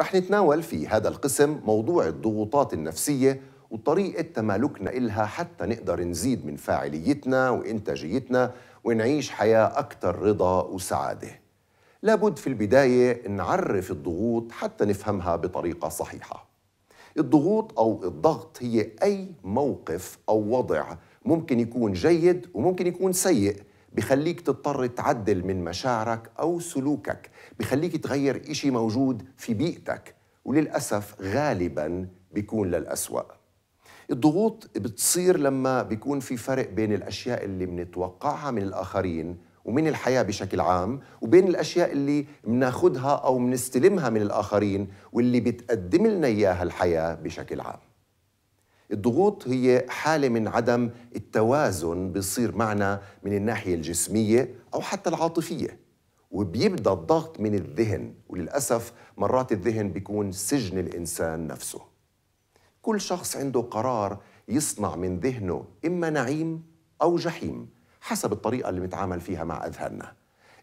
رح نتناول في هذا القسم موضوع الضغوطات النفسية وطريقة تمالكنا إلها حتى نقدر نزيد من فاعليتنا وإنتاجيتنا ونعيش حياة أكثر رضا وسعادة لابد في البداية نعرف الضغوط حتى نفهمها بطريقة صحيحة الضغوط أو الضغط هي أي موقف أو وضع ممكن يكون جيد وممكن يكون سيء بخليك تضطر تعدل من مشاعرك أو سلوكك بخليك تغير إشي موجود في بيئتك وللأسف غالبا بيكون للأسوأ الضغوط بتصير لما بيكون في فرق بين الأشياء اللي بنتوقعها من الآخرين ومن الحياة بشكل عام وبين الأشياء اللي مناخدها أو بنستلمها من الآخرين واللي بتقدم لنا إياها الحياة بشكل عام الضغوط هي حالة من عدم التوازن بيصير معنا من الناحية الجسمية أو حتى العاطفية وبيبدأ الضغط من الذهن وللأسف مرات الذهن بيكون سجن الإنسان نفسه كل شخص عنده قرار يصنع من ذهنه إما نعيم أو جحيم حسب الطريقة اللي بنتعامل فيها مع أذهاننا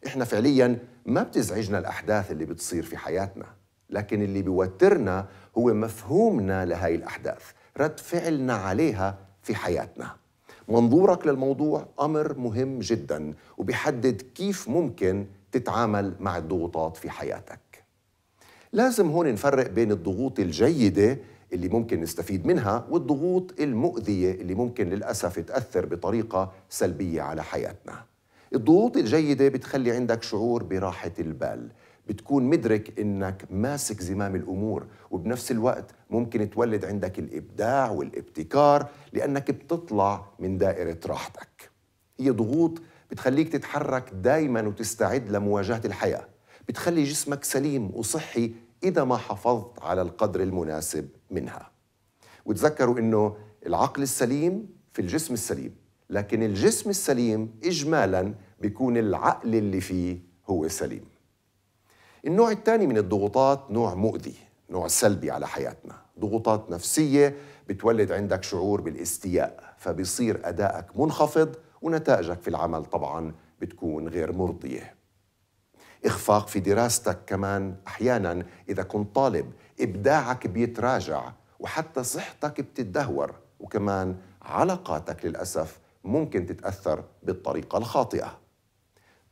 إحنا فعليا ما بتزعجنا الأحداث اللي بتصير في حياتنا لكن اللي بيوترنا هو مفهومنا لهاي الأحداث رد فعلنا عليها في حياتنا منظورك للموضوع أمر مهم جدا وبيحدد كيف ممكن تتعامل مع الضغوطات في حياتك لازم هون نفرق بين الضغوط الجيدة اللي ممكن نستفيد منها والضغوط المؤذية اللي ممكن للأسف تأثر بطريقة سلبية على حياتنا الضغوط الجيدة بتخلي عندك شعور براحة البال بتكون مدرك انك ماسك زمام الامور وبنفس الوقت ممكن تولد عندك الابداع والابتكار لانك بتطلع من دائره راحتك هي ضغوط بتخليك تتحرك دايما وتستعد لمواجهه الحياه بتخلي جسمك سليم وصحي اذا ما حافظت على القدر المناسب منها وتذكروا انه العقل السليم في الجسم السليم لكن الجسم السليم اجمالا بيكون العقل اللي فيه هو سليم النوع الثاني من الضغوطات نوع مؤذي نوع سلبي على حياتنا ضغوطات نفسية بتولد عندك شعور بالاستياء فبيصير أدائك منخفض ونتائجك في العمل طبعا بتكون غير مرضية إخفاق في دراستك كمان أحيانا إذا كنت طالب إبداعك بيتراجع وحتى صحتك بتدهور وكمان علاقاتك للأسف ممكن تتأثر بالطريقة الخاطئة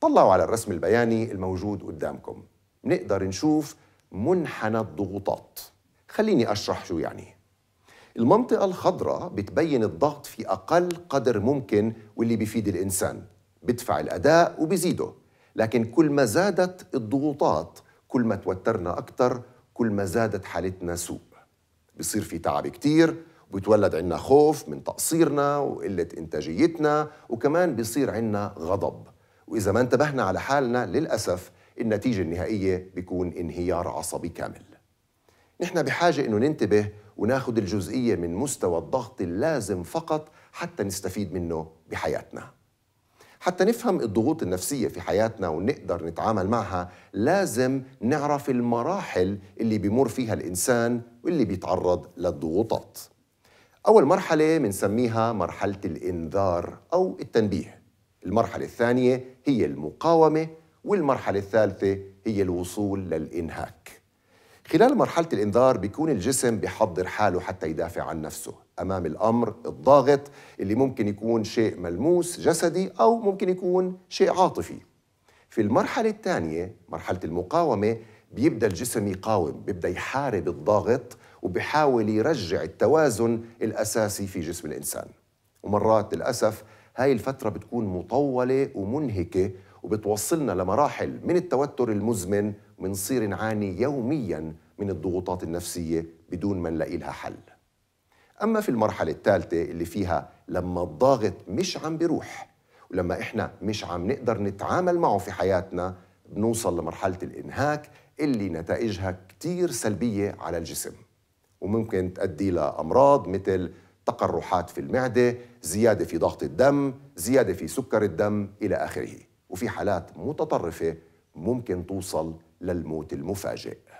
طلعوا على الرسم البياني الموجود قدامكم نقدر نشوف منحنى الضغوطات خليني أشرح شو يعني المنطقة الخضراء بتبين الضغط في أقل قدر ممكن واللي بيفيد الإنسان بدفع الأداء وبزيده لكن كل ما زادت الضغوطات كل ما توترنا أكتر كل ما زادت حالتنا سوء بصير في تعب كتير وبتولد عنا خوف من تقصيرنا وقلة إنتاجيتنا وكمان بصير عنا غضب وإذا ما انتبهنا على حالنا للأسف النتيجة النهائية بيكون انهيار عصبي كامل نحن بحاجة أنه ننتبه وناخد الجزئية من مستوى الضغط اللازم فقط حتى نستفيد منه بحياتنا حتى نفهم الضغوط النفسية في حياتنا ونقدر نتعامل معها لازم نعرف المراحل اللي بيمر فيها الإنسان واللي بيتعرض للضغوطات أول مرحلة بنسميها مرحلة الإنذار أو التنبيه المرحلة الثانية هي المقاومة والمرحلة الثالثة هي الوصول للإنهاك خلال مرحلة الإنذار بيكون الجسم بيحضر حاله حتى يدافع عن نفسه أمام الأمر الضاغط اللي ممكن يكون شيء ملموس جسدي أو ممكن يكون شيء عاطفي في المرحلة الثانية مرحلة المقاومة بيبدأ الجسم يقاوم بيبدأ يحارب الضاغط وبيحاول يرجع التوازن الأساسي في جسم الإنسان ومرات للأسف هاي الفترة بتكون مطولة ومنهكة وبتوصلنا لمراحل من التوتر المزمن وبنصير نعاني يوميا من الضغوطات النفسية بدون ما نلاقي لها حل أما في المرحلة الثالثة اللي فيها لما الضاغط مش عم بيروح ولما إحنا مش عم نقدر نتعامل معه في حياتنا بنوصل لمرحلة الإنهاك اللي نتائجها كتير سلبية على الجسم وممكن تؤدي لأمراض مثل تقرحات في المعدة زيادة في ضغط الدم زيادة في سكر الدم إلى آخره وفي حالات متطرفة ممكن توصل للموت المفاجئ